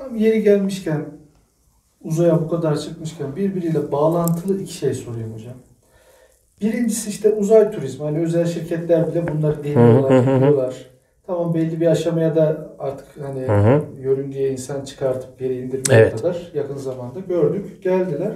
Tam yeni gelmişken uzaya bu kadar çıkmışken birbiriyle bağlantılı iki şey sorayım hocam. Birincisi işte uzay turizmi. Hani özel şirketler bile bunları deniyorlar, yapıyorlar. Tamam belli bir aşamaya da artık hani yörüngeye insan çıkartıp geri indirmeye evet. kadar yakın zamanda gördük. Geldiler.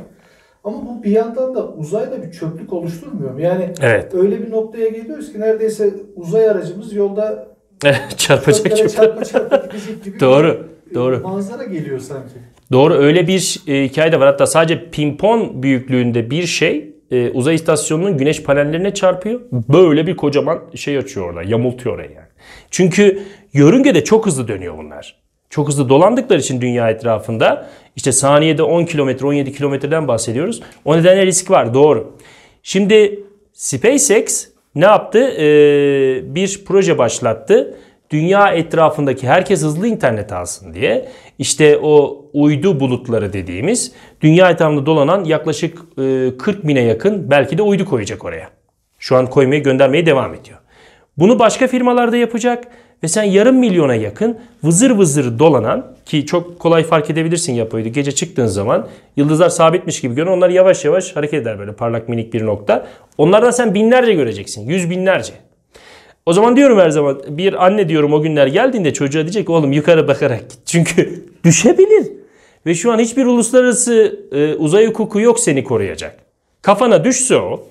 Ama bu bir yandan da uzayda bir çöplük oluşturmuyor mu? Yani evet. öyle bir noktaya geliyoruz ki neredeyse uzay aracımız yolda çarpacak çöp. Çarpa çarpa gibi. Doğru. Doğru. manzara geliyor sanki. Doğru öyle bir e, hikaye de var. Hatta sadece pimpon büyüklüğünde bir şey e, uzay istasyonunun güneş panellerine çarpıyor. Böyle bir kocaman şey açıyor orada. Yamultuyor orayı yani. Çünkü yörüngede çok hızlı dönüyor bunlar. Çok hızlı dolandıkları için dünya etrafında işte saniyede 10 kilometre 17 kilometreden bahsediyoruz. O nedenle risk var doğru. Şimdi SpaceX ne yaptı? Ee, bir proje başlattı dünya etrafındaki herkes hızlı internet alsın diye işte o uydu bulutları dediğimiz dünya etrafında dolanan yaklaşık 40 e, bine yakın belki de uydu koyacak oraya. Şu an koymaya göndermeye devam ediyor. Bunu başka firmalarda yapacak ve sen yarım milyona yakın vızır vızır dolanan ki çok kolay fark edebilirsin yapıydı. Gece çıktığın zaman yıldızlar sabitmiş gibi görün. Onlar yavaş yavaş hareket eder böyle parlak minik bir nokta. Onlardan sen binlerce göreceksin. Yüz binlerce. O zaman diyorum her zaman bir anne diyorum o günler geldiğinde çocuğa diyecek oğlum yukarı bakarak git. Çünkü düşebilir. Ve şu an hiçbir uluslararası e, uzay hukuku yok seni koruyacak. Kafana düşse o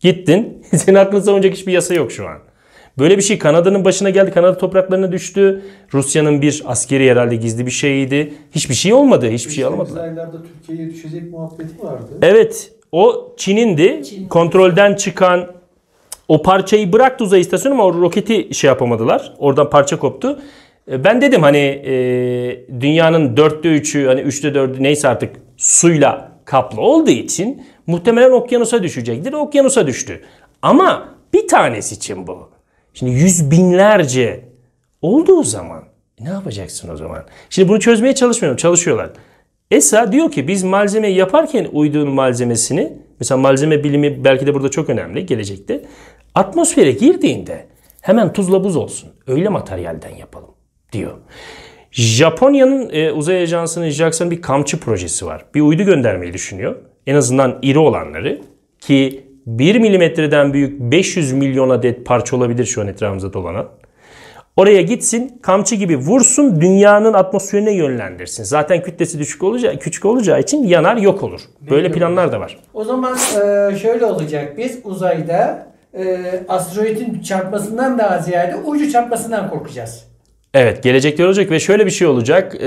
gittin. Senin aklını savunacak hiçbir yasa yok şu an. Böyle bir şey Kanada'nın başına geldi. Kanada topraklarına düştü. Rusya'nın bir askeri herhalde gizli bir şeyiydi. Hiçbir şey olmadı. Hiçbir şey alamadı. aylarda Türkiye'ye düşecek muhabbeti vardı. Evet. O Çin'indi. Çin. Kontrolden çıkan o parçayı bıraktı uzay istasyonu ama o roketi şey yapamadılar. Oradan parça koptu. E, ben dedim hani e, dünyanın dörtte üçü hani üçte dördü neyse artık suyla kaplı olduğu için muhtemelen okyanusa düşecektir. Okyanusa düştü. Ama bir tanesi için bu. Şimdi yüz binlerce olduğu zaman e, ne yapacaksın o zaman? Şimdi bunu çözmeye çalışmıyorum. Çalışıyorlar. ESA diyor ki biz malzeme yaparken uydunun malzemesini mesela malzeme bilimi belki de burada çok önemli gelecekte. Atmosfere girdiğinde hemen tuzla buz olsun. Öyle materyalden yapalım diyor. Japonya'nın e, uzay ajansının JAXA'nın bir kamçı projesi var. Bir uydu göndermeyi düşünüyor. En azından iri olanları ki 1 milimetreden büyük 500 milyon adet parça olabilir şu an etrafımızda dolanan. Oraya gitsin, kamçı gibi vursun, dünyanın atmosferine yönlendirsin. Zaten kütlesi düşük olacağı, küçük olacağı için yanar, yok olur. Böyle planlar da var. O zaman e, şöyle olacak. Biz uzayda e, asteroidin çarpmasından daha ziyade ucu çarpmasından korkacağız. Evet gelecekte olacak ve şöyle bir şey olacak. E,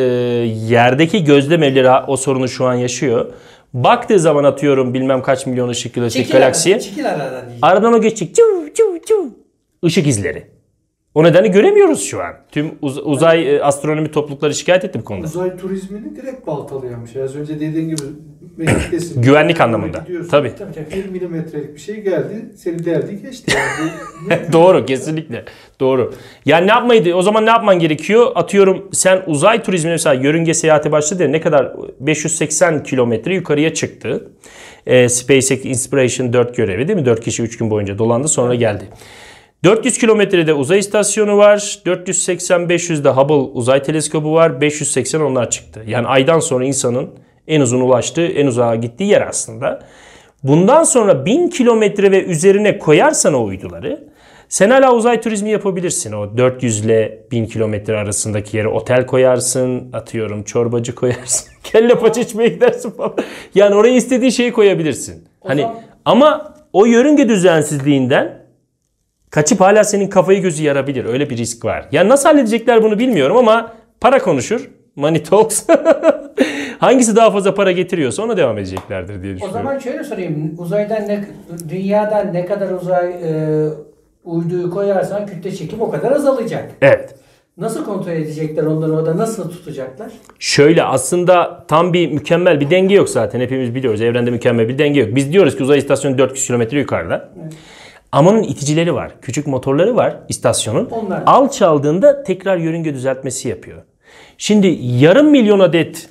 yerdeki gözlem evleri o sorunu şu an yaşıyor. Baktığı zaman atıyorum bilmem kaç milyon ışık yılındaki galaksiye. Çekil aradan. Aradan o geçecek. Cıv cıv cıv. Işık izleri. O nedeni göremiyoruz şu an. Tüm uz- uzay e, astronomi toplulukları şikayet etti bu konuda. Uzay turizmini direkt baltalayamış. Az önce dediğin gibi Güvenlik anlamında. Gidiyorsun. Tabii. tabii, tabii. 1 milimetrelik bir şey geldi. Seni derdi geçti. Yani. Doğru kesinlikle. Doğru. Yani ne yapmaydı? O zaman ne yapman gerekiyor? Atıyorum sen uzay turizmi mesela yörünge seyahati başladı ya ne kadar 580 kilometre yukarıya çıktı. Ee, SpaceX Inspiration 4 görevi değil mi? 4 kişi 3 gün boyunca dolandı sonra geldi. 400 kilometrede uzay istasyonu var. 480-500'de Hubble uzay teleskobu var. 580 onlar çıktı. Yani aydan sonra insanın en uzun ulaştığı, en uzağa gittiği yer aslında. Bundan sonra 1000 kilometre ve üzerine koyarsan o uyduları sen hala uzay turizmi yapabilirsin. O 400 ile 1000 kilometre arasındaki yere otel koyarsın. Atıyorum çorbacı koyarsın. Kelle paça içmeye gidersin falan. Yani oraya istediğin şeyi koyabilirsin. O hani zaman... ama o yörünge düzensizliğinden kaçıp hala senin kafayı gözü yarabilir. Öyle bir risk var. Ya nasıl halledecekler bunu bilmiyorum ama para konuşur. Money talks. hangisi daha fazla para getiriyorsa ona devam edeceklerdir diye düşünüyorum. O zaman şöyle sorayım. Uzaydan ne, dünyadan ne kadar uzay e, uyduyu koyarsan kütle çekim o kadar azalacak. Evet. Nasıl kontrol edecekler onları orada? Nasıl tutacaklar? Şöyle aslında tam bir mükemmel bir denge yok zaten. Hepimiz biliyoruz evrende mükemmel bir denge yok. Biz diyoruz ki uzay istasyonu 400 kilometre yukarıda. Evet. Ama onun iticileri var. Küçük motorları var istasyonun. Onlar. Alçaldığında tekrar yörünge düzeltmesi yapıyor. Şimdi yarım milyon adet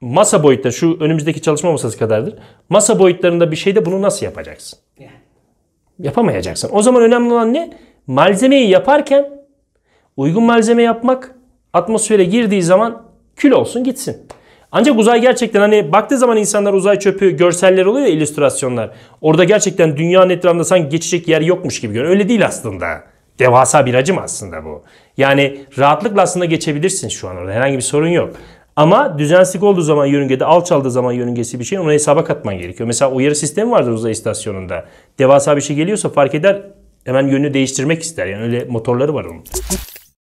masa boyutta şu önümüzdeki çalışma masası kadardır. Masa boyutlarında bir şeyde bunu nasıl yapacaksın? Yapamayacaksın. O zaman önemli olan ne? Malzemeyi yaparken uygun malzeme yapmak atmosfere girdiği zaman kül olsun gitsin. Ancak uzay gerçekten hani baktığı zaman insanlar uzay çöpü görseller oluyor ya illüstrasyonlar. Orada gerçekten dünyanın etrafında sanki geçecek yer yokmuş gibi görünüyor. Öyle değil aslında. Devasa bir acım aslında bu. Yani rahatlıkla aslında geçebilirsin şu an orada. Herhangi bir sorun yok. Ama düzensizlik olduğu zaman yörüngede, alçaldığı zaman yörüngesi bir şey onu hesaba katman gerekiyor. Mesela uyarı sistemi vardır uzay istasyonunda. Devasa bir şey geliyorsa fark eder hemen yönünü değiştirmek ister. Yani öyle motorları var onun.